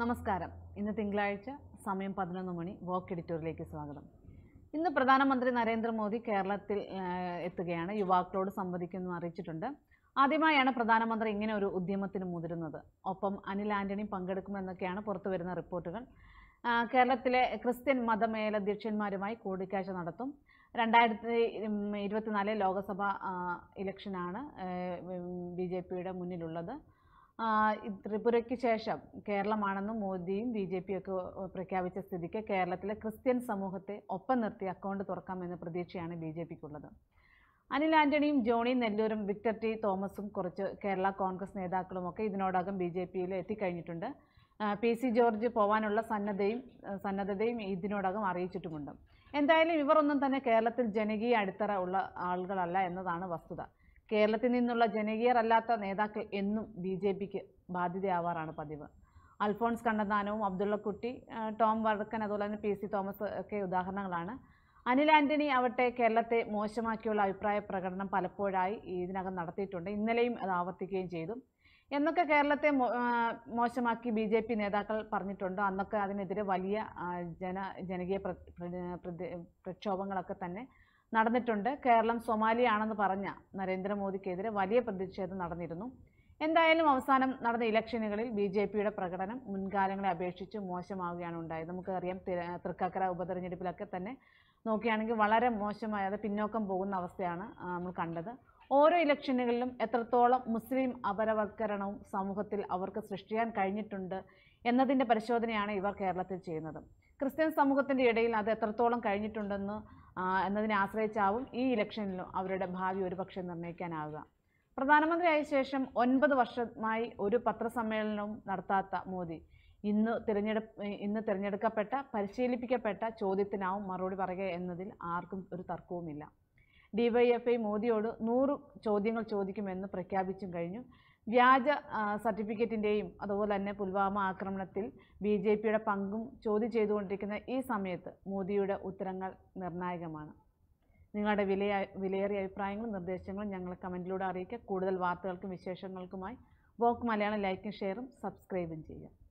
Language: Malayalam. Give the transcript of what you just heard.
നമസ്കാരം ഇന്ന് തിങ്കളാഴ്ച സമയം പതിനൊന്ന് മണി വോക്ക് എഡിറ്റോറിയലേക്ക് സ്വാഗതം ഇന്ന് പ്രധാനമന്ത്രി നരേന്ദ്രമോദി കേരളത്തിൽ എത്തുകയാണ് യുവാക്കളോട് സംവദിക്കുമെന്ന് അറിയിച്ചിട്ടുണ്ട് ആദ്യമായാണ് പ്രധാനമന്ത്രി ഇങ്ങനെ ഒരു ഉദ്യമത്തിന് മുതിരുന്നത് ഒപ്പം അനിൽ ആന്റണി പങ്കെടുക്കുമെന്നൊക്കെയാണ് പുറത്തു വരുന്ന റിപ്പോർട്ടുകൾ കേരളത്തിലെ ക്രിസ്ത്യൻ മതമേലധ്യക്ഷന്മാരുമായി കൂടിക്കാഴ്ച നടത്തും രണ്ടായിരത്തി ഇരുപത്തിനാല് ലോക്സഭ ഇലക്ഷനാണ് ബി ജെ പിയുടെ മുന്നിലുള്ളത് ത്രിപുരയ്ക്ക് ശേഷം കേരളമാണെന്ന് മോദിയും ബി ജെ പിയൊക്കെ പ്രഖ്യാപിച്ച സ്ഥിതിക്ക് കേരളത്തിലെ ക്രിസ്ത്യൻ സമൂഹത്തെ ഒപ്പം നിർത്തി അക്കൗണ്ട് തുറക്കാമെന്ന പ്രതീക്ഷയാണ് ബി ജെ പിക്കുള്ളത് അനിൽ ആന്റണിയും ജോണി നെല്ലൂരും വിക്ടർ ടി തോമസും കുറച്ച് കേരള കോൺഗ്രസ് നേതാക്കളുമൊക്കെ ഇതിനോടകം ബി ജെ പിയിൽ എത്തിക്കഴിഞ്ഞിട്ടുണ്ട് പി സി ജോർജ് പോവാനുള്ള സന്നദ്ധയും സന്നദ്ധതയും ഇതിനോടകം അറിയിച്ചിട്ടുമുണ്ട് എന്തായാലും ഇവർ ഒന്നും തന്നെ കേരളത്തിൽ ജനകീയ അടിത്തറ ഉള്ള ആളുകളല്ല എന്നതാണ് വസ്തുത കേരളത്തിൽ നിന്നുള്ള ജനകീയർ അല്ലാത്ത നേതാക്കൾ എന്നും ബി ജെ പിക്ക് ബാധ്യതയാവാറാണ് പതിവ് അൽഫോൺസ് കണ്ണന്താനവും അബ്ദുള്ളക്കുട്ടി ടോം വടക്കൻ അതുപോലെ തന്നെ പി സി തോമസ് ഒക്കെ ഉദാഹരണങ്ങളാണ് അനിൽ ആൻ്റണി ആവട്ടെ കേരളത്തെ മോശമാക്കിയുള്ള അഭിപ്രായ പ്രകടനം പലപ്പോഴായി ഇതിനകം നടത്തിയിട്ടുണ്ട് ഇന്നലെയും അത് ആവർത്തിക്കുകയും ചെയ്തു എന്നൊക്കെ കേരളത്തെ മോശമാക്കി ബി ജെ പി നേതാക്കൾ പറഞ്ഞിട്ടുണ്ടോ അന്നൊക്കെ അതിനെതിരെ വലിയ ജന ജനകീയ പ്രക്ഷോഭങ്ങളൊക്കെ തന്നെ നടന്നിട്ടുണ്ട് കേരളം സൊമാലിയാണെന്ന് പറഞ്ഞ നരേന്ദ്രമോദിക്കെതിരെ വലിയ പ്രതിഷേധം നടന്നിരുന്നു എന്തായാലും അവസാനം നടന്ന ഇലക്ഷനുകളിൽ ബി ജെ പിയുടെ പ്രകടനം മുൻകാലങ്ങളെ അപേക്ഷിച്ച് മോശമാവുകയാണ് ഉണ്ടായത് നമുക്കറിയാം തൃക്കാക്കര ഉപതെരഞ്ഞെടുപ്പിലൊക്കെ തന്നെ നോക്കുകയാണെങ്കിൽ വളരെ അത് പിന്നോക്കം പോകുന്ന അവസ്ഥയാണ് നമ്മൾ കണ്ടത് ഓരോ ഇലക്ഷനുകളിലും എത്രത്തോളം മുസ്ലിം അപരവത്കരണവും സമൂഹത്തിൽ അവർക്ക് സൃഷ്ടിക്കാൻ കഴിഞ്ഞിട്ടുണ്ട് എന്നതിൻ്റെ പരിശോധനയാണ് ഇവർ കേരളത്തിൽ ചെയ്യുന്നത് ക്രിസ്ത്യൻ സമൂഹത്തിൻ്റെ ഇടയിൽ അത് എത്രത്തോളം കഴിഞ്ഞിട്ടുണ്ടെന്ന് എന്നതിനെ ആശ്രയിച്ചാവും ഈ ഇലക്ഷനിലും അവരുടെ ഭാവി ഒരുപക്ഷെ നിർണ്ണയിക്കാനാവുക പ്രധാനമന്ത്രിയായ ശേഷം ഒൻപത് വർഷമായി ഒരു പത്രസമ്മേളനവും നടത്താത്ത മോദി ഇന്ന് തിരഞ്ഞെടുപ്പ് ഇന്ന് തിരഞ്ഞെടുക്കപ്പെട്ട പരിശീലിപ്പിക്കപ്പെട്ട ചോദ്യത്തിനാവും മറുപടി പറയുക എന്നതിൽ ആർക്കും ഒരു തർക്കവുമില്ല ഡിവൈഎഫ്ഐ മോദിയോട് നൂറ് ചോദ്യങ്ങൾ ചോദിക്കുമെന്ന് പ്രഖ്യാപിച്ചും കഴിഞ്ഞു വ്യാജ സർട്ടിഫിക്കറ്റിൻ്റെയും അതുപോലെ തന്നെ പുൽവാമ ആക്രമണത്തിൽ ബി ജെ പിയുടെ പങ്കും ചോദ്യം ചെയ്തുകൊണ്ടിരിക്കുന്ന ഈ സമയത്ത് മോദിയുടെ ഉത്തരങ്ങൾ നിർണായകമാണ് നിങ്ങളുടെ വിലയ വിലയേറിയ അഭിപ്രായങ്ങളും നിർദ്ദേശങ്ങളും ഞങ്ങൾ കമൻറ്റിലൂടെ അറിയിക്കുക കൂടുതൽ വാർത്തകൾക്കും വിശേഷങ്ങൾക്കുമായി വോക്ക് മലയാളം ലൈക്കും ഷെയറും സബ്സ്ക്രൈബും ചെയ്യുക